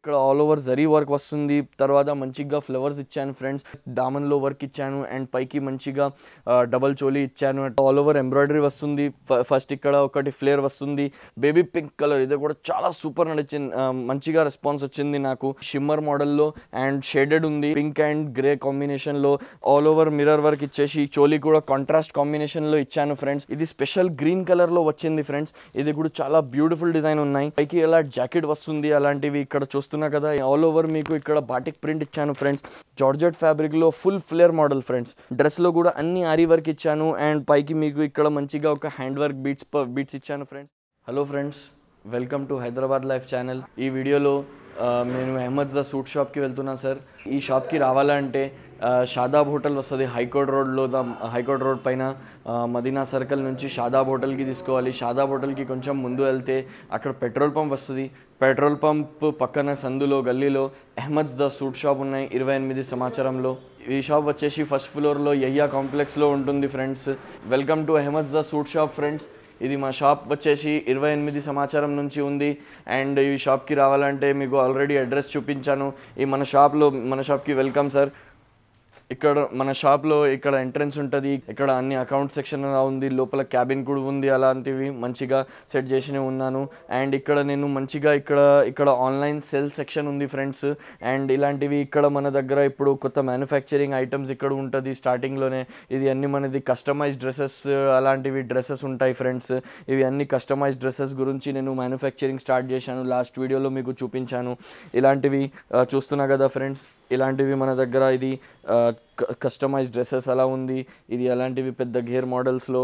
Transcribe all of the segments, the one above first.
ఇక్కడ all over zari work వస్తుంది తర్వాత మంచిగా ఫ్లవర్స్ ఇచ్చాను ఫ్రెండ్స్ దామన్లో వర్క్ ఇచ్చాను అండ్ పైకి మంచిగా డబల్ చోలీ ఇచ్చాను ఆల్ ఓవర్ ఎంబ్రాయిడరీ వస్తుంది ఫస్ట్ ఇక్కడ ఒకటి ఫ్లేర్ వస్తుంది బేబీ పింక్ కలర్ ఇది కూడా చాలా సూపర్ నడిచింది మంచిగా రెస్పాన్స్ వచ్చింది నాకు షిమ్మర్ మోడల్లో అండ్ షేడెడ్ ఉంది పింక్ అండ్ గ్రే కాంబినేషన్లో ఆల్ ఓవర్ మిరర్ వర్క్ ఇచ్చేసి చోలీ కూడా కాంట్రాస్ట్ కాంబినేషన్లో ఇచ్చాను ఫ్రెండ్స్ ఇది స్పెషల్ గ్రీన్ కలర్లో వచ్చింది ఫ్రెండ్స్ ఇది కూడా చాలా బ్యూటిఫుల్ డిజైన్ ఉన్నాయి పైకి ఎలా జాకెట్ వస్తుంది అలాంటివి ఇక్కడ చూస్తే చూస్తున్నా కదా ఆల్ ఓవర్ మీకు ఇక్కడ బాటిక్ ప్రింట్ ఇచ్చాను ఫ్రెండ్స్ జార్జెట్ ఫ్యాబ్రిక్లో ఫుల్ ఫ్లేర్ మోడల్ ఫ్రెండ్స్ డ్రెస్లో కూడా అన్ని ఆరి వర్క్ ఇచ్చాను అండ్ పైకి మీకు ఇక్కడ మంచిగా ఒక హ్యాండ్ వర్క్ బీట్స్ బీట్స్ ఇచ్చాను friends hello friends welcome to Hyderabad life channel ఈ వీడియోలో నేను అహ్మద్ దా సూట్ షాప్కి వెళ్తున్నాను సార్ ఈ షాప్కి రావాలంటే షాదాబ్ హోటల్ వస్తుంది హైకోర్టు రోడ్లో దా హైకోర్టు రోడ్ పైన మదీనా సర్కిల్ నుంచి షాదాబ్ హోటల్కి తీసుకోవాలి షాదాబ్ హోటల్కి కొంచెం ముందు వెళ్తే అక్కడ పెట్రోల్ పంప్ వస్తుంది పెట్రోల్ పంప్ పక్కన సందులో గల్లీలో అహ్మద్ ద సూట్ షాప్ ఉన్నాయి ఇరవై ఎనిమిది సమాచారంలో ఈ షాప్ వచ్చేసి ఫస్ట్ ఫ్లోర్లో యయ్యా కాంప్లెక్స్లో ఉంటుంది friends welcome to Ahmed the suit shop friends ఇది మా షాప్ వచ్చేసి ఇరవై ఎనిమిది సమాచారం నుంచి ఉంది అండ్ ఈ షాప్కి రావాలంటే మీకు ఆల్రెడీ అడ్రస్ చూపించాను ఈ మన షాప్లో మన షాప్కి వెల్కమ్ సార్ ఇక్కడ మన షాప్లో ఇక్కడ ఎంట్రన్స్ ఉంటుంది ఇక్కడ అన్ని అకౌంట్ సెక్షన్ ఉంది లోపల క్యాబిన్ కూడా ఉంది అలాంటివి మంచిగా సెట్ చేసి ఉన్నాను అండ్ ఇక్కడ నేను మంచిగా ఇక్కడ ఇక్కడ ఆన్లైన్ సెల్ సెక్షన్ ఉంది ఫ్రెండ్స్ అండ్ ఇలాంటివి ఇక్కడ మన దగ్గర ఇప్పుడు కొత్త మ్యానుఫ్యాక్చరింగ్ ఐటమ్స్ ఇక్కడ ఉంటుంది స్టార్టింగ్లోనే ఇది అన్ని మనది కస్టమైజ్ డ్రెస్సెస్ అలాంటివి డ్రెస్సెస్ ఉంటాయి ఫ్రెండ్స్ ఇవి అన్ని కస్టమైజ్ డ్రెస్సెస్ గురించి నేను మ్యానుఫ్యాక్చరింగ్ స్టార్ట్ చేశాను లాస్ట్ వీడియోలో మీకు చూపించాను ఇలాంటివి చూస్తున్నా కదా ఫ్రెండ్స్ ఇలాంటివి మన దగ్గర ఇది కస్టమైజ్ డ్రెస్సెస్ అలా ఉంది ఇది అలాంటివి పెద్ద గేర్ మోడల్స్లో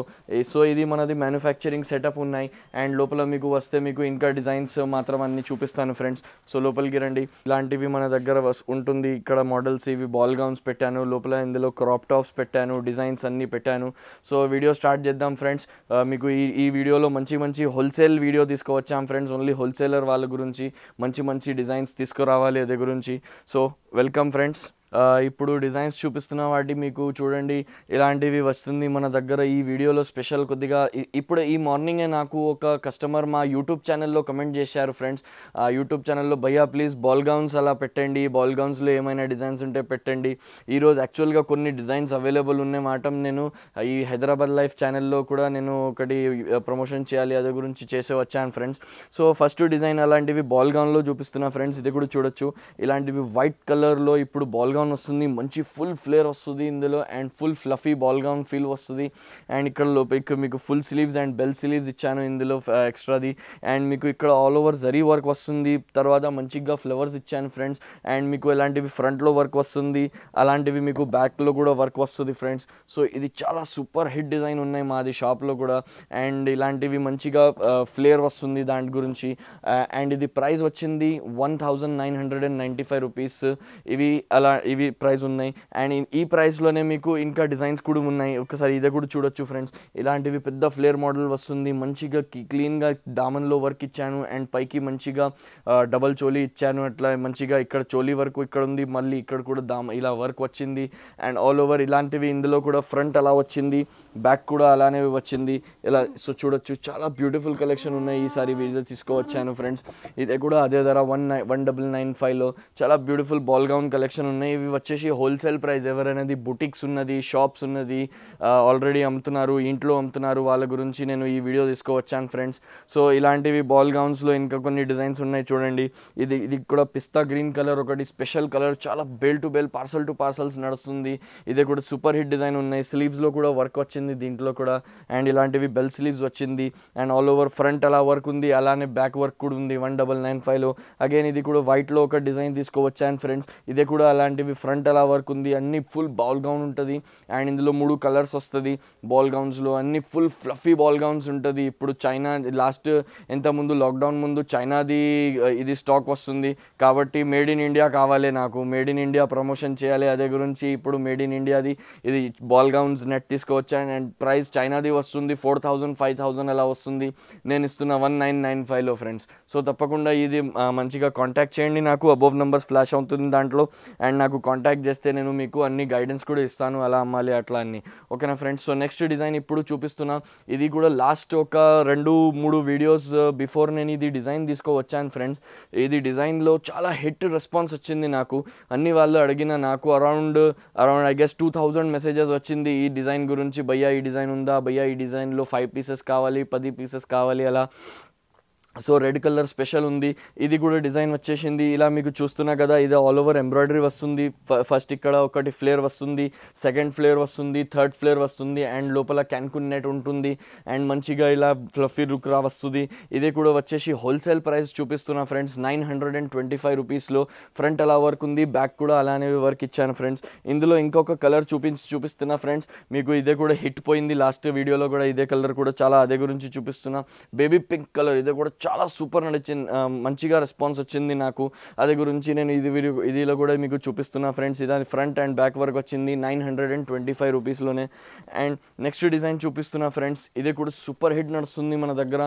సో ఇది మనది మ్యానుఫ్యాక్చరింగ్ సెటప్ ఉన్నాయి అండ్ లోపల మీకు వస్తే మీకు ఇంకా డిజైన్స్ మాత్రం అన్ని చూపిస్తాను ఫ్రెండ్స్ సో లోపలికి రండి ఇలాంటివి మన దగ్గర ఉంటుంది ఇక్కడ మోడల్స్ ఇవి బాల్ గౌన్స్ పెట్టాను లోపల ఇందులో క్రాప్ టాప్స్ పెట్టాను డిజైన్స్ అన్నీ పెట్టాను సో వీడియో స్టార్ట్ చేద్దాం ఫ్రెండ్స్ మీకు ఈ ఈ వీడియోలో మంచి మంచి హోల్సేల్ వీడియో తీసుకువచ్చాం ఫ్రెండ్స్ ఓన్లీ హోల్సేలర్ వాళ్ళ గురించి మంచి మంచి డిజైన్స్ తీసుకురావాలి అదే గురించి సో వెల్కమ్ ఫ్రెండ్స్ ఇప్పుడు డిజైన్స్ చూపిస్తున్న వాటి మీకు చూడండి ఇలాంటివి వస్తుంది మన దగ్గర ఈ వీడియోలో స్పెషల్ కొద్దిగా ఇప్పుడు ఈ మార్నింగే నాకు ఒక కస్టమర్ మా యూట్యూబ్ ఛానల్లో కమెంట్ చేశారు ఫ్రెండ్స్ ఆ యూట్యూబ్ ఛానల్లో భయ్యా ప్లీజ్ బాల్ గౌన్స్ అలా పెట్టండి బాల్ గౌన్స్లో ఏమైనా డిజైన్స్ ఉంటే పెట్టండి ఈరోజు యాక్చువల్గా కొన్ని డిజైన్స్ అవైలబుల్ ఉన్నాయి మాట నేను ఈ హైదరాబాద్ లైఫ్ ఛానల్లో కూడా నేను ఒకటి ప్రమోషన్ చేయాలి అది గురించి చేసే వచ్చాను ఫ్రెండ్స్ సో ఫస్ట్ డిజైన్ అలాంటివి బాల్ గౌన్లో చూపిస్తున్నా ఫ్రెండ్స్ ఇది కూడా చూడొచ్చు ఇలాంటివి వైట్ కలర్లో ఇప్పుడు బాల్ గౌన్ గౌన్ వస్తుంది మంచి ఫుల్ ఫ్లేర్ వస్తుంది ఇందులో and full fluffy ball gown feel వస్తుంది అండ్ ఇక్కడ లోపు మీకు full sleeves and bell sleeves ఇచ్చాను ఇందులో ఎక్స్ట్రాది అండ్ మీకు ఇక్కడ ఆల్ ఓవర్ జరీ వర్క్ వస్తుంది తర్వాత మంచిగా ఫ్లవర్స్ ఇచ్చాను ఫ్రెండ్స్ అండ్ మీకు ఇలాంటివి ఫ్రంట్లో వర్క్ వస్తుంది అలాంటివి మీకు బ్యాక్లో కూడా వర్క్ వస్తుంది ఫ్రెండ్స్ సో ఇది చాలా సూపర్ హిట్ డిజైన్ ఉన్నాయి మాది షాప్లో కూడా అండ్ ఇలాంటివి మంచిగా ఫ్లేర్ వస్తుంది దాని గురించి అండ్ ఇది ప్రైస్ వచ్చింది one thousand nine hundred and ninety five rupees ఇవి అలా ఇవి ప్రైస్ ఉన్నాయి అండ్ ఈ ప్రైస్లోనే మీకు ఇంకా డిజైన్స్ కూడా ఉన్నాయి ఒకసారి ఇది కూడా చూడొచ్చు ఫ్రెండ్స్ ఇలాంటివి పెద్ద ఫ్లేర్ మోడల్ వస్తుంది మంచిగా క్లీన్గా దామన్లో వర్క్ ఇచ్చాను అండ్ పైకి మంచిగా డబల్ చోలీ ఇచ్చాను అట్లా మంచిగా ఇక్కడ చోలీ వర్క్ ఇక్కడ ఉంది మళ్ళీ ఇక్కడ కూడా దామ ఇలా వర్క్ వచ్చింది అండ్ ఆల్ ఓవర్ ఇలాంటివి ఇందులో కూడా ఫ్రంట్ అలా వచ్చింది బ్యాక్ కూడా అలానే వచ్చింది ఇలా సో చూడొచ్చు చాలా బ్యూటిఫుల్ కలెక్షన్ ఉన్నాయి ఈసారి వీడియో తీసుకువచ్చాను ఫ్రెండ్స్ ఇదే కూడా అదే ధర one nine one double nine ఫైవ్లో చాలా బ్యూటిఫుల్ బాల్ గౌన్ కలెక్షన్ ఉన్నాయి ఇవి వచ్చేసి హోల్సేల్ ప్రైస్ ఎవరనేది బుటిక్స్ ఉన్నది షాప్స్ ఉన్నది ఆల్రెడీ అమ్ముతున్నారు ఇంట్లో అమ్ముతున్నారు వాళ్ళ గురించి నేను ఈ వీడియో తీసుకోవచ్చాను ఫ్రెండ్స్ సో ఇలాంటివి బాల్ గౌన్స్లో ఇంకా కొన్ని డిజైన్స్ ఉన్నాయి చూడండి ఇది ఇది కూడా పిస్తా గ్రీన్ కలర్ ఒకటి స్పెషల్ కలర్ చాలా bale to bale parcel to parcels నడుస్తుంది ఇది కూడా సూపర్ హిట్ డిజైన్ ఉన్నాయి స్లీవ్స్లో కూడా వర్క్ వచ్చింది దీంట్లో కూడా అండ్ ఇలాంటివి బెల్ స్లీవ్స్ వచ్చింది అండ్ ఆల్ ఓవర్ ఫ్రంట్ అలా వర్క్ ఉంది అలానే బ్యాక్ వర్క్ కూడా ఉంది వన్ డబల్ నైన్ ఫైవ్లో అగైన్ ఇది కూడా వైట్లో ఒక డిజైన్ తీసుకోవచ్చా అండ్ ఫ్రెండ్స్ ఇదే కూడా అలాంటి ఇలాంటివి ఫ్రంట్ ఎలా వర్క్ ఉంది అన్ని ఫుల్ బాల్ గౌన్ ఉంటుంది అండ్ ఇందులో మూడు కలర్స్ వస్తుంది బాల్ గౌన్స్లో అన్ని ఫుల్ ఫ్లఫీ బాల్ గౌన్స్ ఉంటుంది ఇప్పుడు చైనా లాస్ట్ ఎంత ముందు లాక్డౌన్ ముందు చైనాది ఇది స్టాక్ వస్తుంది కాబట్టి మేడ్ ఇన్ ఇండియా కావాలి నాకు మేడ్ ఇన్ ఇండియా ప్రమోషన్ చేయాలి అదే గురించి ఇప్పుడు మేడ్ ఇన్ ఇండియాది ఇది బాల్ గౌన్స్ నెట్ తీసుకోవచ్చు అండ్ ప్రైస్ చైనాది వస్తుంది ఫోర్ థౌజండ్ ఫైవ్ థౌజండ్ అలా వస్తుంది నేను ఇస్తున్న వన్ నైన్ నైన్ ఫైవ్లో ఫ్రెండ్స్ సో తప్పకుండా ఇది మంచిగా కాంటాక్ట్ చేయండి నాకు అబోవ్ నంబర్స్ ఫ్లాష్ అవుతుంది దాంట్లో అండ్ నాకు నాకు కాంటాక్ట్ చేస్తే నేను మీకు అన్ని గైడెన్స్ కూడా ఇస్తాను అలా అమ్మాలి అట్లా అన్ని ఓకేనా ఫ్రెండ్స్ సో నెక్స్ట్ డిజైన్ ఇప్పుడు చూపిస్తున్నా ఇది కూడా లాస్ట్ ఒక రెండు మూడు వీడియోస్ బిఫోర్ uh, నేను ఇది డిజైన్ తీసుకువచ్చాను ఫ్రెండ్స్ ఇది డిజైన్లో చాలా హిట్ రెస్పాన్స్ వచ్చింది నాకు అన్ని వాళ్ళు అడిగిన నాకు around around I guess two thousand messages వచ్చింది ఈ డిజైన్ గురించి భయ్యా ఈ డిజైన్ ఉందా భయ్యా ఈ డిజైన్లో ఫైవ్ పీసెస్ కావాలి పది పీసెస్ కావాలి అలా సో రెడ్ కలర్ స్పెషల్ ఉంది ఇది కూడా డిజైన్ వచ్చేసింది ఇలా మీకు చూస్తున్నా కదా ఇది ఆల్ ఓవర్ ఎంబ్రాయిడరీ వస్తుంది ఫస్ట్ ఇక్కడ ఒకటి ఫ్లేర్ వస్తుంది సెకండ్ ఫ్లేర్ వస్తుంది థర్డ్ ఫ్లేర్ వస్తుంది అండ్ లోపల క్యాన్కున్ నెట్ ఉంటుంది అండ్ మంచిగా ఇలా ఫ్లఫీ రుక్రా వస్తుంది ఇది కూడా వచ్చేసి హోల్సేల్ ప్రైస్ చూపిస్తున్నా friends nine hundred and twenty five రూపీస్లో ఫ్రంట్ అలా వర్క్ ఉంది బ్యాక్ కూడా అలానే వర్క్ ఇచ్చాను ఫ్రెండ్స్ ఇందులో ఇంకొక కలర్ చూపించి చూపిస్తున్నా ఫ్రెండ్స్ మీకు ఇదే కూడా హిట్ పోయింది లాస్ట్ వీడియోలో కూడా ఇదే కలర్ కూడా చాలా అదే గురించి చూపిస్తున్నా బేబీ పింక్ కలర్ ఇదే కూడా చాలా సూపర్ నడిచింది మంచిగా రెస్పాన్స్ వచ్చింది నాకు అదే గురించి నేను ఇది వీడియో ఇదిలో కూడా మీకు చూపిస్తున్నా ఫ్రెండ్స్ ఇది ఫ్రంట్ అండ్ బ్యాక్ వర్క్ వచ్చింది nine hundred and twenty five రూపీస్లోనే అండ్ నెక్స్ట్ డిజైన్ చూపిస్తున్నా ఫ్రెండ్స్ ఇది కూడా సూపర్ హిట్ నడుస్తుంది మన దగ్గర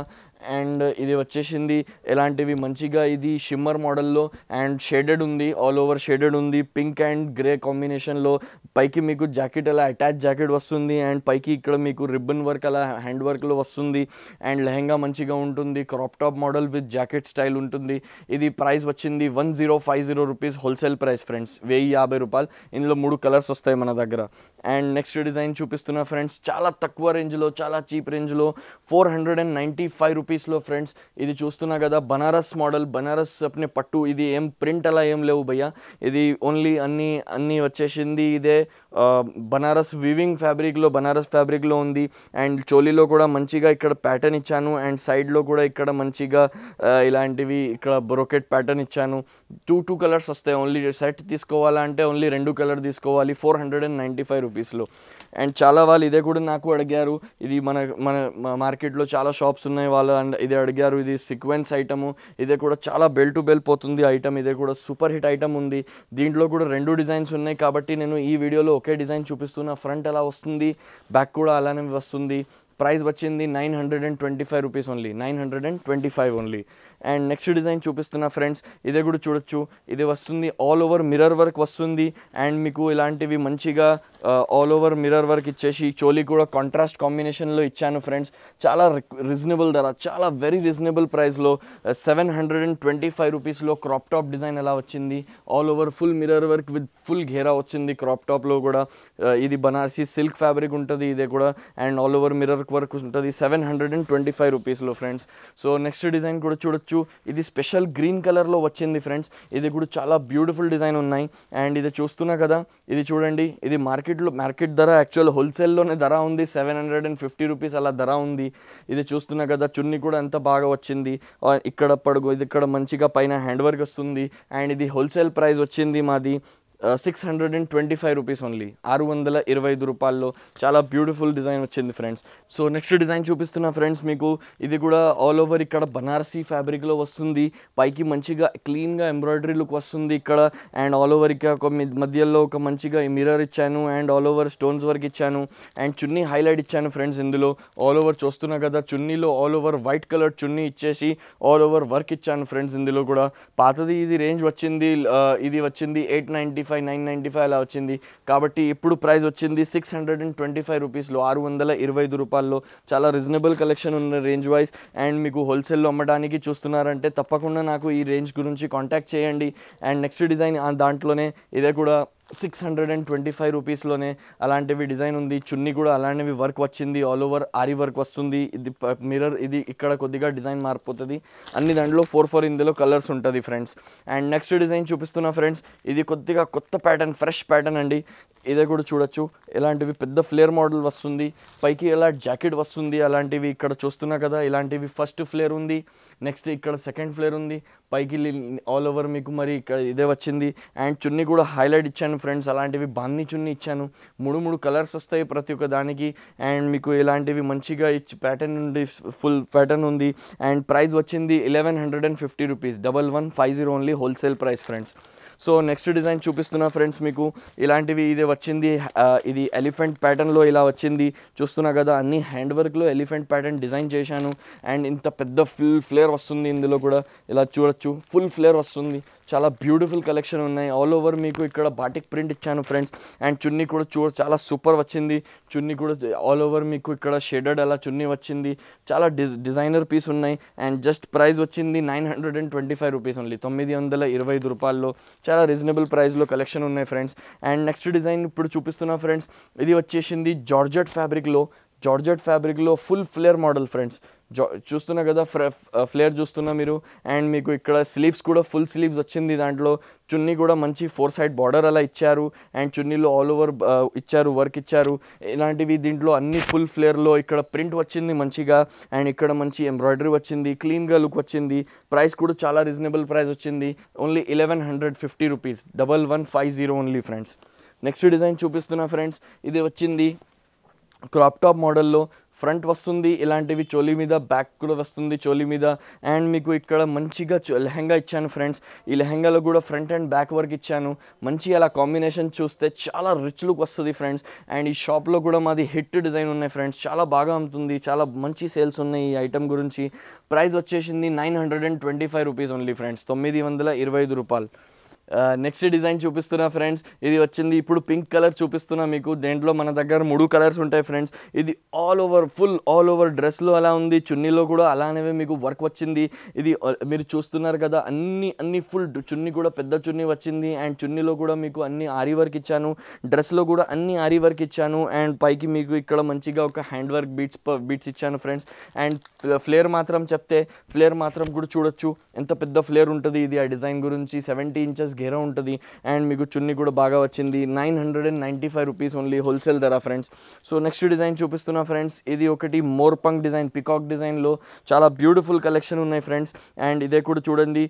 అండ్ ఇది వచ్చేసింది ఎలాంటివి మంచిగా ఇది షిమ్మర్ మోడల్లో అండ్ షేడెడ్ ఉంది ఆల్ ఓవర్ షేడెడ్ ఉంది పింక్ అండ్ గ్రే కాంబినేషన్లో పైకి మీకు జాకెట్ అలా అటాచ్ జాకెట్ వస్తుంది అండ్ పైకి ఇక్కడ మీకు రిబ్బన్ వర్క్ అలా హ్యాండ్ వర్క్లో వస్తుంది అండ్ లెహంగా మంచిగా ఉంటుంది crop top model with jacket style ఉంటుంది ఇది ప్రైస్ వచ్చింది one zero five zero rupees wholesale price friends వెయ్యి యాభై రూపాయలు ఇందులో మూడు కలర్స్ వస్తాయి మన దగ్గర అండ్ నెక్స్ట్ డిజైన్ చూపిస్తున్న ఫ్రెండ్స్ చాలా తక్కువ రేంజ్లో చాలా చీప్ రేంజ్లో four hundred and ninety five రూపీస్లో ఫ్రెండ్స్ ఇది చూస్తున్నా కదా బనారస్ మోడల్ బనారస్ అప్నే పట్టు ఇది ఏం ప్రింట్ అలా ఏం లేవు భయ్య ఇది ఓన్లీ అన్ని అన్ని వచ్చేసింది ఇదే బనారస్ వివింగ్ ఫ్యాబ్రిక్లో బనారస్ ఫ్యాబ్రిక్లో ఉంది అండ్ చోలీలో కూడా మంచిగా ఇక్కడ ప్యాటర్న్ ఇచ్చాను అండ్ సైడ్లో కూడా ఇక్కడ మంచి మంచిగా ఇలాంటివి ఇక్కడ బ్రోకెట్ ప్యాటర్న్ ఇచ్చాను టూ టూ కలర్స్ వస్తాయి ఓన్లీ సెట్ తీసుకోవాలంటే ఓన్లీ రెండు కలర్ తీసుకోవాలి four hundred and ninety five రూపీస్లో అండ్ చాలా వాళ్ళు ఇదే కూడా నాకు అడిగారు ఇది మన మన మార్కెట్లో చాలా షాప్స్ ఉన్నాయి వాళ్ళు అండ్ ఇది అడిగారు ఇది సీక్వెన్స్ ఐటము ఇదే కూడా చాలా బెల్ టు బెల్ పోతుంది ఐటమ్ ఇదే కూడా సూపర్ హిట్ ఐటమ్ ఉంది దీంట్లో కూడా రెండు డిజైన్స్ ఉన్నాయి కాబట్టి నేను ఈ వీడియోలో ఒకే డిజైన్ చూపిస్తున్నా ఫ్రంట్ ఎలా వస్తుంది బ్యాక్ కూడా అలానే వస్తుంది ప్రైస్ వచ్చింది nine hundred and twenty five rupees only nine hundred and twenty five only and next design చూపిస్తున్న ఫ్రెండ్స్ ఇదే కూడా చూడొచ్చు ఇది వస్తుంది ఆల్ ఓవర్ మిర్రర్ వర్క్ వస్తుంది అండ్ మీకు ఇలాంటివి మంచిగా ఆల్ ఓవర్ మిర్రర్ వర్క్ ఇచ్చేసి చోలీ కూడా కాంట్రాస్ట్ కాంబినేషన్లో ఇచ్చాను ఫ్రెండ్స్ చాలా రీజనబుల్ ధర చాలా వెరీ రీజనబుల్ ప్రైస్లో seven hundred and twenty five రూపీస్లో క్రాప్ టాప్ డిజైన్ ఎలా వచ్చింది all over full mirror work with full ఘేరా వచ్చింది క్రాప్ టాప్లో కూడా ఇది బనారసీ సిల్క్ ఫ్యాబ్రిక్ ఉంటుంది ఇదే కూడా and all over mirror work ఉంటుంది seven hundred and twenty five రూపీస్లో ఫ్రెండ్స్ సో నెక్స్ట్ డిజైన్ కూడా చూడొచ్చు చూడొచ్చు ఇది స్పెషల్ గ్రీన్ కలర్లో వచ్చింది ఫ్రెండ్స్ ఇది కూడా చాలా బ్యూటిఫుల్ డిజైన్ ఉన్నాయి అండ్ ఇది చూస్తున్నా కదా ఇది చూడండి ఇది మార్కెట్లో మార్కెట్ ధర యాక్చువల్ హోల్సేల్లోనే ధర ఉంది seven hundred and fifty rupees అలా ధర ఉంది ఇది చూస్తున్నా కదా చున్నీ కూడా ఎంత బాగా వచ్చింది ఇక్కడ పడుగు ఇది ఇక్కడ మంచిగా పైన హ్యాండ్ వర్క్ వస్తుంది అండ్ ఇది హోల్సేల్ ప్రైస్ వచ్చింది మాది six hundred and twenty five rupees only ఆరు వందల ఇరవై ఐదు రూపాయల్లో చాలా బ్యూటిఫుల్ డిజైన్ వచ్చింది ఫ్రెండ్స్ సో నెక్స్ట్ డిజైన్ చూపిస్తున్నా ఫ్రెండ్స్ మీకు ఇది కూడా ఆల్ ఓవర్ ఇక్కడ బనారసీ ఫ్యాబ్రిక్లో వస్తుంది పైకి మంచిగా క్లీన్గా ఎంబ్రాయిడరీ లుక్ వస్తుంది ఇక్కడ అండ్ ఆల్ ఓవర్ ఇక ఒక మధ్యలో ఒక మంచిగా మిర్రర్ ఇచ్చాను and all over stones work ఇచ్చాను అండ్ చున్నీ హైలైట్ ఇచ్చాను ఫ్రెండ్స్ ఇందులో ఆల్ ఓవర్ చూస్తున్నా కదా చున్నీలో ఆల్ ఓవర్ వైట్ కలర్ చున్నీ ఇచ్చేసి ఆల్ ఓవర్ వర్క్ ఇచ్చాను ఫ్రెండ్స్ ఇందులో కూడా పాతది ఇది రేంజ్ వచ్చింది ఇది వచ్చింది eight ninety five nine ninety five అలా వచ్చింది కాబట్టి ఇప్పుడు ప్రైస్ వచ్చింది six hundred and twenty five రూపీస్లో ఆరు వందల ఇరవై ఐదు రూపాయల్లో చాలా రీజనబుల్ కలెక్షన్ ఉన్న రేంజ్ వైజ్ అండ్ మీకు హోల్సేల్లో అమ్మడానికి చూస్తున్నారంటే తప్పకుండా నాకు ఈ రేంజ్ గురించి కాంటాక్ట్ చేయండి అండ్ నెక్స్ట్ డిజైన్ దాంట్లోనే ఇదే కూడా six hundred and twenty five రూపీస్లోనే అలాంటివి డిజైన్ ఉంది చున్నీ కూడా అలాంటివి వర్క్ వచ్చింది ఆల్ ఓవర్ ఆరి వర్క్ వస్తుంది ఇది మిర్రర్ ఇది ఇక్కడ కొద్దిగా డిజైన్ మారిపోతుంది అన్ని దాంట్లో ఫోర్ ఫోర్ ఇందులో కలర్స్ ఉంటుంది ఫ్రెండ్స్ అండ్ నెక్స్ట్ డిజైన్ చూపిస్తున్నా ఫ్రెండ్స్ ఇది కొద్దిగా కొత్త ప్యాటర్న్ ఫ్రెష్ ప్యాటర్న్ అండి ఇదే కూడా చూడొచ్చు ఇలాంటివి పెద్ద ఫ్లేర్ మోడల్ వస్తుంది పైకి ఇలా జాకెట్ వస్తుంది అలాంటివి ఇక్కడ చూస్తున్నా కదా ఇలాంటివి ఫస్ట్ ఫ్లేర్ ఉంది నెక్స్ట్ ఇక్కడ సెకండ్ ఫ్లేర్ ఉంది పైకి ఆల్ ఓవర్ మీకు మరి ఇక్కడ ఇదే వచ్చింది అండ్ చున్నీ కూడా హైలైట్ ఇచ్చాను ఫ్రెండ్స్ అలాంటివి బాంది చున్నీ ఇచ్చాను మూడు మూడు కలర్స్ వస్తాయి ప్రతి ఒక్క దానికి అండ్ మీకు ఇలాంటివి మంచిగా ఇచ్చి ప్యాటర్న్ ఉంది ఫుల్ ప్యాటర్న్ ఉంది అండ్ ప్రైస్ వచ్చింది eleven hundred and fifty rupees double one five zero only wholesale price friends so next design చూపిస్తున్నా ఫ్రెండ్స్ మీకు ఇలాంటివి ఇదే వచ్చింది ఇది ఎలిఫెంట్ ప్యాటర్న్లో ఇలా వచ్చింది చూస్తున్నా కదా అన్ని హ్యాండ్ వర్క్లో ఎలిఫెంట్ ప్యాటర్న్ డిజైన్ చేశాను అండ్ ఇంత పెద్ద ఫుల్ ఫ్లేర్ వస్తుంది ఇందులో కూడా ఇలా చూడొచ్చు ఫుల్ ఫ్లేర్ వస్తుంది చాలా బ్యూటిఫుల్ కలెక్షన్ ఉన్నాయి ఆల్ ఓవర్ మీకు ఇక్కడ బాటిక్ ప్రింట్ ఇచ్చాను ఫ్రెండ్స్ అండ్ చున్నీ కూడా చూ చాలా సూపర్ వచ్చింది చున్నీ కూడా ఆల్ ఓవర్ మీకు ఇక్కడ షేడెడ్ అలా చున్నీ వచ్చింది చాలా డిజైనర్ పీస్ ఉన్నాయి అండ్ జస్ట్ ప్రైస్ వచ్చింది nine hundred and twenty five rupees only తొమ్మిది వందల ఇరవై ఐదు రూపాయల్లో చాలా రీజనబుల్ ప్రైస్లో కలెక్షన్ ఉన్నాయి ఫ్రెండ్స్ అండ్ నెక్స్ట్ డిజైన్ ఇప్పుడు చూపిస్తున్నా ఫ్రెండ్స్ ఇది వచ్చేసింది జార్జెట్ ఫ్యాబ్రిక్లో జార్జెట్ ఫ్యాబ్రిక్లో ఫుల్ ఫ్లేర్ మోడల్ ఫ్రెండ్స్ జా చూస్తున్నా కదా ఫ్లేర్ uh, చూస్తున్నా మీరు అండ్ మీకు ఇక్కడ స్లీవ్స్ కూడా ఫుల్ స్లీవ్స్ వచ్చింది దాంట్లో చున్నీ కూడా మంచి ఫోర్ సైడ్ బార్డర్ అలా ఇచ్చారు అండ్ చున్నీలో ఆల్ ఓవర్ ఇచ్చారు వర్క్ ఇచ్చారు ఇలాంటివి దీంట్లో అన్ని ఫుల్ ఫ్లేర్లో ఇక్కడ ప్రింట్ వచ్చింది మంచిగా అండ్ ఇక్కడ మంచి ఎంబ్రాయిడరీ వచ్చింది క్లీన్గా లుక్ వచ్చింది ప్రైస్ కూడా చాలా రీజనబుల్ ప్రైస్ వచ్చింది only eleven hundred fifty rupees double one five zero only friends next design చూపిస్తున్నా ఫ్రెండ్స్ ఇది వచ్చింది క్రాప్ టాప్ మోడల్లో ఫ్రంట్ వస్తుంది ఇలాంటివి చోలీ మీద బ్యాక్ కూడా వస్తుంది చోలీ మీద అండ్ మీకు ఇక్కడ మంచిగా లెహంగా ఇచ్చాను ఫ్రెండ్స్ ఈ లెహంగాలో కూడా ఫ్రంట్ అండ్ బ్యాక్ వర్క్ ఇచ్చాను మంచి అలా కాంబినేషన్ చూస్తే చాలా రిచ్ లుక్ వస్తుంది ఫ్రెండ్స్ అండ్ ఈ షాప్లో కూడా మాది హిట్ డిజైన్ ఉన్నాయి ఫ్రెండ్స్ చాలా బాగా అమ్ముతుంది చాలా మంచి సేల్స్ ఉన్నాయి ఈ ఐటమ్ గురించి ప్రైస్ వచ్చేసింది nine hundred and twenty five rupees only friends తొమ్మిది వందల ఇరవై ఐదు రూపాయలు నెక్స్ట్ డిజైన్ చూపిస్తున్నా ఫ్రెండ్స్ ఇది వచ్చింది ఇప్పుడు పింక్ కలర్ చూపిస్తున్నా మీకు దేంట్లో మన దగ్గర మూడు కలర్స్ ఉంటాయి ఫ్రెండ్స్ ఇది all over full all over డ్రెస్లో అలా ఉంది చున్నీలో కూడా అలానే మీకు వర్క్ వచ్చింది ఇది మీరు చూస్తున్నారు కదా అన్ని అన్ని ఫుల్ చున్నీ కూడా పెద్ద చున్నీ వచ్చింది అండ్ చున్నీలో కూడా మీకు అన్ని ఆరి వర్క్ ఇచ్చాను డ్రెస్లో కూడా అన్ని ఆరి వర్క్ ఇచ్చాను అండ్ పైకి మీకు ఇక్కడ మంచిగా ఒక హ్యాండ్ వర్క్ బీట్స్ బీట్స్ ఇచ్చాను ఫ్రెండ్స్ అండ్ ఫ్లేర్ మాత్రం చెప్తే ఫ్లేర్ మాత్రం కూడా చూడొచ్చు ఎంత పెద్ద ఫ్లేర్ ఉంటుంది ఇది ఆ డిజైన్ గురించి సెవెంటీ ఇంచెస్ గేరా ఉంటుంది అండ్ మీకు చున్నీ కూడా బాగా వచ్చింది nine hundred and ninety five rupees only wholesale ధర ఫ్రెండ్స్ సో నెక్స్ట్ డిజైన్ చూపిస్తున్నా ఫ్రెండ్స్ ఇది ఒకటి మోర్పంక్ డిజైన్ పికాక్ డిజైన్లో చాలా బ్యూటిఫుల్ కలెక్షన్ ఉన్నాయి ఫ్రెండ్స్ అండ్ ఇదే కూడా చూడండి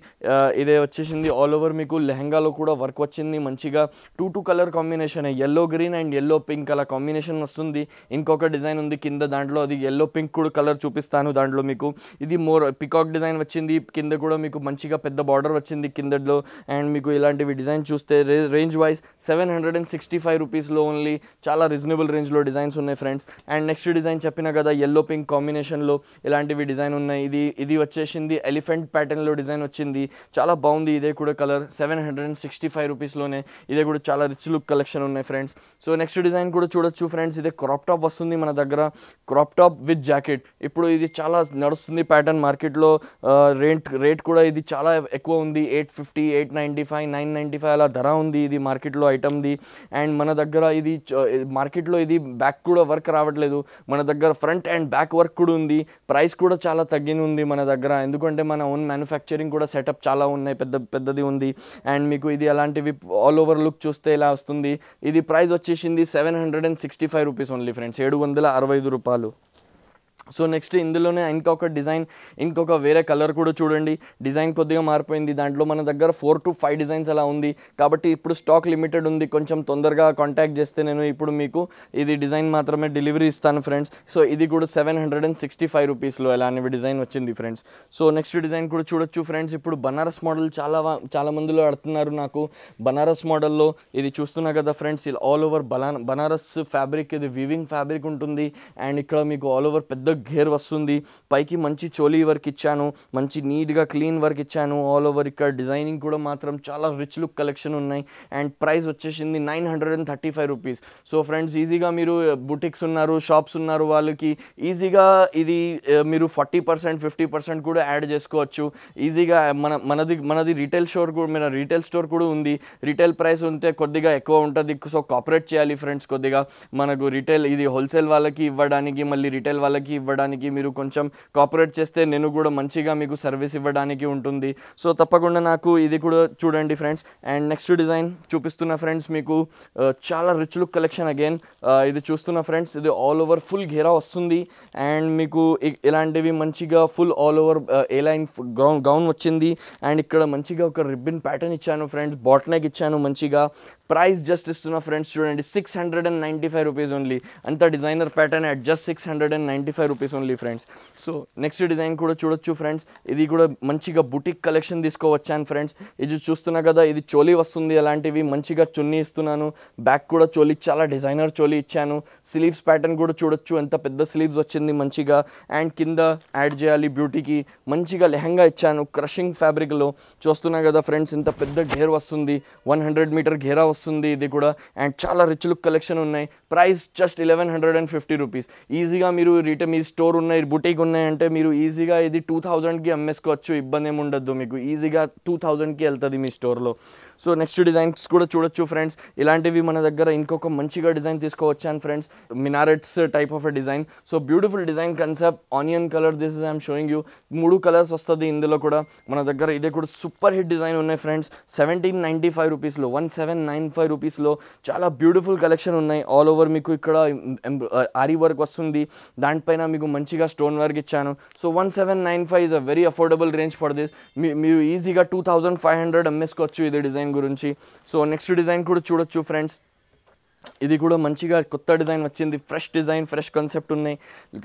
ఇదే వచ్చేసింది ఆల్ ఓవర్ మీకు లెహంగాలో కూడా వర్క్ వచ్చింది మంచిగా two two colour combination yellow green and yellow pink అలా కాంబినేషన్ వస్తుంది ఇంకొక డిజైన్ ఉంది కింద దాంట్లో అది ఎల్లో పింక్ కూడా కలర్ చూపిస్తాను దాంట్లో మీకు ఇది మోర్ పికాక్ డిజైన్ వచ్చింది కింద కూడా మీకు మంచిగా పెద్ద బార్డర్ వచ్చింది కిందలో అండ్ మీకు ఇలాంటివి డిజైన్ చూస్తే range wise seven hundred and sixty five రూపీస్లో ఓన్లీ చాలా రీజనబుల్ రేంజ్లో డిజైన్స్ ఉన్నాయి ఫ్రెండ్స్ అండ్ నెక్స్ట్ డిజైన్ చెప్పిన కదా ఎల్లో పింక్ కాంబినేషన్లో ఇలాంటివి డిజైన్ ఉన్నాయి ఇది ఇది వచ్చేసింది ఎలిఫెంట్ ప్యాటర్న్లో డిజైన్ వచ్చింది చాలా బాగుంది ఇదే కూడా colour seven hundred and sixty five రూపీస్లోనే ఇదే కూడా చాలా రిచ్ లుక్ కలెక్షన్ ఉన్నాయి ఫ్రెండ్స్ సో నెక్స్ట్ డిజైన్ కూడా చూడొచ్చు ఫ్రెండ్స్ ఇదే క్రాప్ టాప్ వస్తుంది మన దగ్గర క్రాప్ టాప్ విత్ జాకెట్ ఇప్పుడు ఇది చాలా నడుస్తుంది ప్యాటర్న్ మార్కెట్లో రేట్ రేట్ కూడా ఇది చాలా ఎక్కువ ఉంది eight fifty eight ninety five nine ninety five అలా ధర ఉంది ఇది మార్కెట్లో ఐటమ్ది అండ్ మన దగ్గర ఇది మార్కెట్లో ఇది బ్యాక్ కూడా వర్క్ రావట్లేదు మన దగ్గర ఫ్రంట్ అండ్ బ్యాక్ వర్క్ కూడా ఉంది ప్రైస్ కూడా చాలా తగ్గింది ఉంది మన దగ్గర ఎందుకంటే మన ఓన్ మ్యానుఫ్యాక్చరింగ్ కూడా సెటప్ చాలా ఉన్నాయి పెద్ద పెద్దది ఉంది అండ్ మీకు ఇది అలాంటివి ఆల్ ఓవర్ లుక్ చూస్తే ఇలా వస్తుంది ఇది ప్రైస్ వచ్చేసింది seven hundred and sixty five rupees only friends ఏడు వందల అరవై ఐదు రూపాయలు సో నెక్స్ట్ ఇందులోనే ఇంకొక డిజైన్ ఇంకొక వేరే కలర్ కూడా చూడండి డిజైన్ కొద్దిగా మారిపోయింది దాంట్లో మన దగ్గర ఫోర్ టు ఫైవ్ డిజైన్స్ అలా ఉంది కాబట్టి ఇప్పుడు స్టాక్ లిమిటెడ్ ఉంది కొంచెం తొందరగా కాంటాక్ట్ చేస్తే నేను ఇప్పుడు మీకు ఇది డిజైన్ మాత్రమే డెలివరీ ఇస్తాను ఫ్రెండ్స్ సో ఇది కూడా seven hundred and sixty five రూపీస్లో ఇలాంటివి డిజైన్ వచ్చింది ఫ్రెండ్స్ సో నెక్స్ట్ డిజైన్ కూడా చూడొచ్చు ఫ్రెండ్స్ ఇప్పుడు బనారస్ మోడల్ చాలా చాలా మందిలో అడుతున్నారు నాకు బనారస్ మోడల్లో ఇది చూస్తున్నా కదా ఫ్రెండ్స్ ఇలా ఆల్ ఓవర్ బనారస్ ఫ్యాబ్రిక్ ఇది వీవింగ్ ఫ్యాబ్రిక్ ఉంటుంది అండ్ ఇక్కడ మీకు ఆల్ ఓవర్ పెద్ద గేర్ వస్తుంది పైకి మంచి చోలీ వర్క్ ఇచ్చాను మంచి నీట్గా క్లీన్ వర్క్ ఇచ్చాను ఆల్ ఓవర్ ఇక్కడ డిజైనింగ్ కూడా మాత్రం చాలా రిచ్ లుక్ కలెక్షన్ ఉన్నాయి అండ్ ప్రైస్ వచ్చేసింది nine hundred and thirty five rupees so friends ఈజీగా మీరు బుటిక్స్ uh, ఉన్నారు షాప్స్ ఉన్నారు వాళ్ళకి ఈజీగా ఇది uh, మీరు ఫార్టీ పర్సెంట్ ఫిఫ్టీ పర్సెంట్ కూడా యాడ్ చేసుకోవచ్చు ఈజీగా మన మనది మనది రీటైల్ స్టోర్ కూడా మన రీటైల్ స్టోర్ కూడా ఉంది రీటైల్ ప్రైస్ ఉంటే కొద్దిగా ఎక్కువ ఉంటుంది సో కాపరేట్ చేయాలి ఫ్రెండ్స్ కొద్దిగా మనకు రీటైల్ ఇది హోల్సేల్ వాళ్ళకి ఇవ్వడానికి మళ్ళీ రీటైల్ వాళ్ళకి ఇవ్వడానికి మీరు కొంచెం కోఆపరేట్ చేస్తే నేను కూడా మంచిగా మీకు సర్వీస్ ఇవ్వడానికి ఉంటుంది సో తప్పకుండా నాకు ఇది కూడా చూడండి ఫ్రెండ్స్ అండ్ నెక్స్ట్ డిజైన్ చూపిస్తున్న ఫ్రెండ్స్ మీకు uh, చాలా రిచ్ లుక్ కలెక్షన్ అగైన్ ఇది చూస్తున్న ఫ్రెండ్స్ ఇది ఆల్ ఓవర్ ఫుల్ ఘేరా వస్తుంది అండ్ మీకు ఇలాంటివి మంచిగా full all over A line gown gown వచ్చింది అండ్ ఇక్కడ మంచిగా ఒక రిబ్బన్ ప్యాటర్న్ ఇచ్చాను ఫ్రెండ్స్ బాట్నెక్ ఇచ్చాను మంచిగా ప్రైస్ జస్ట్ ఇస్తున్న ఫ్రెండ్స్ చూడండి six hundred and ninety five rupees only అంత designer pattern at just six hundred and ninety five five rupees only friends so next design కూడా చూడొచ్చు ఫ్రెండ్స్ ఇది కూడా మంచిగా బుటిక్ కలెక్షన్ తీసుకోవచ్చాను ఫ్రెండ్స్ ఇది చూస్తున్నా కదా ఇది చోలీ వస్తుంది అలాంటివి మంచిగా చున్నీ ఇస్తున్నాను బ్యాక్ కూడా చోలీ చాలా డిజైనర్ చోలీ ఇచ్చాను స్లీవ్స్ ప్యాటర్న్ కూడా చూడొచ్చు ఎంత పెద్ద స్లీవ్స్ వచ్చింది మంచిగా అండ్ కింద యాడ్ చేయాలి బ్యూటీకి మంచిగా లెహంగా ఇచ్చాను క్రషింగ్ ఫ్యాబ్రిక్లో చూస్తున్నా కదా ఫ్రెండ్స్ ఇంత పెద్ద గేర్ వస్తుంది వన్ హండ్రెడ్ మీటర్ గేరా వస్తుంది ఇది కూడా అండ్ చాలా రిచ్ లుక్ కలెక్షన్ ఉన్నాయి price just eleven hundred and fifty rupees ఈజీగా మీరు రిటర్న్ స్టోర్ ఉన్నది బుటిక్ ఉన్నాయంటే మీరు ఈజీగా ఇది 2000 కి ఎంస్ కొచ్చు ఇబ్బందే ముండదో మీకు ఈజీగా 2000 కి అల్తది మి స్టోర్ లో సో నెక్స్ట్ డిజైన్స్ కూడా చూడొచ్చు ఫ్రెండ్స్ ఇలాంటివి మన దగ్గర ఇంకొక మంచిగా డిజైన్ తీసుకోవచ్చాను friends minarets type of a design so beautiful design concept onion colour this is I'm showing you మూడు కలర్స్ వస్తుంది ఇందులో కూడా మన దగ్గర ఇదే కూడా సూపర్ హిట్ డిజైన్ ఉన్నాయి ఫ్రెండ్స్ సెవెంటీన్ నైంటీ ఫైవ్ రూపీస్లో వన్ సెవెన్ నైన్ ఫైవ్ రూపీస్లో చాలా బ్యూటిఫుల్ కలెక్షన్ ఉన్నాయి ఆల్ ఓవర్ మీకు ఇక్కడ ఆరి వర్క్ uh, వస్తుంది దానిపైన మీకు మంచిగా స్టోన్ వర్క్ ఇచ్చాను so one seven nine five is a very affordable range for this మీరు ఈజీగా టూ థౌజండ్ ఫైవ్ హండ్రెడ్ అమ్మేసుకోవచ్చు ఇదే డిజైన్ డిజైన్ గురించి సో నెక్స్ట్ డిజైన్ కూడా చూడొచ్చు ఫ్రెండ్స్ ఇది కూడా మంచిగా కొత్త డిజైన్ వచ్చింది ఫ్రెష్ డిజైన్ ఫ్రెష్ కాన్సెప్ట్ ఉన్నాయి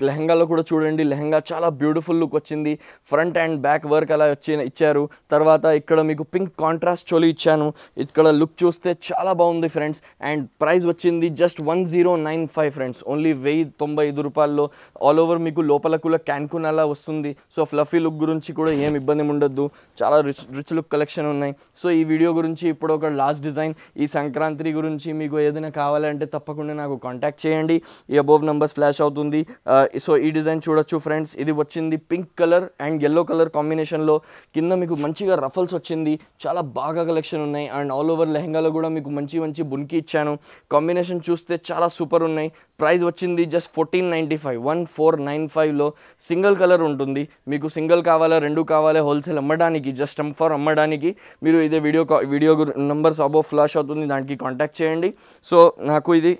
లెహంగాలో కూడా చూడండి లెహంగా చాలా బ్యూటిఫుల్ లుక్ వచ్చింది ఫ్రంట్ అండ్ బ్యాక్ వర్క్ అలా వచ్చి ఇచ్చారు తర్వాత ఇక్కడ మీకు పింక్ కాంట్రాస్ట్ చోలి ఇచ్చాను ఇక్కడ లుక్ చూస్తే చాలా బాగుంది ఫ్రెండ్స్ అండ్ ప్రైస్ వచ్చింది just one zero nine five friends only వెయ్యి తొంభై ఐదు రూపాయల్లో ఆల్ ఓవర్ మీకు లోపల కూడా క్యాన్కున్ అలా వస్తుంది సో ఫ్లఫీ లుక్ గురించి కూడా ఏం ఇబ్బంది ఉండొద్దు చాలా రిచ్ రిచ్ లుక్ కలెక్షన్ ఉన్నాయి సో ఈ వీడియో గురించి ఇప్పుడు ఒక లాస్ట్ డిజైన్ ఈ సంక్రాంతి గురించి మీకు ఏదైనా కావాలి కావాలంటే తప్పకుండా నాకు కాంటాక్ట్ చేయండి ఈ అబోవ్ నెంబర్స్ ఫ్లాష్ అవుతుంది సో ఈ డిజైన్ చూడొచ్చు ఫ్రెండ్స్ ఇది వచ్చింది pink colour and yellow colour కాంబినేషన్లో కింద మీకు మంచిగా రఫల్స్ వచ్చింది చాలా బాగా కలెక్షన్ ఉన్నాయి అండ్ ఆల్ ఓవర్ లెహంగాలో కూడా మీకు మంచి మంచి బున్కి ఇచ్చాను కాంబినేషన్ చూస్తే చాలా సూపర్ ఉన్నాయి ప్రైస్ వచ్చింది just fourteen ninety five one four nine ఫైవ్లో సింగిల్ కలర్ ఉంటుంది మీకు సింగిల్ కావాలా రెండు కావాలా హోల్సేల్ అమ్మడానికి జస్ట్ ఫర్ అమ్మడానికి మీరు ఇదే video video numbers above flash అవుతుంది దానికి కాంటాక్ట్ చేయండి సో నాకు ఇది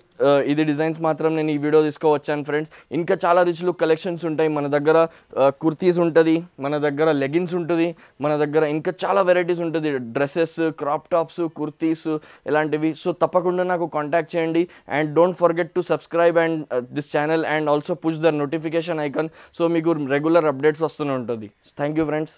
ఇది డిజైన్స్ మాత్రం నేను ఈ వీడియో తీసుకోవచ్చాను ఫ్రెండ్స్ ఇంకా చాలా రిచ్ లుక్ కలెక్షన్స్ ఉంటాయి మన దగ్గర కుర్తీస్ ఉంటుంది మన దగ్గర లెగిన్స్ ఉంటుంది మన దగ్గర ఇంకా చాలా వెరైటీస్ ఉంటుంది డ్రెస్సెస్ క్రాప్ టాప్స్ కుర్తీస్ ఇలాంటివి సో తప్పకుండా నాకు కాంటాక్ట్ చేయండి and don't forget to subscribe and this channel and also push the notification icon so మీకు రెగ్యులర్ అప్డేట్స్ వస్తూనే ఉంటుంది థ్యాంక్ యూ ఫ్రెండ్స్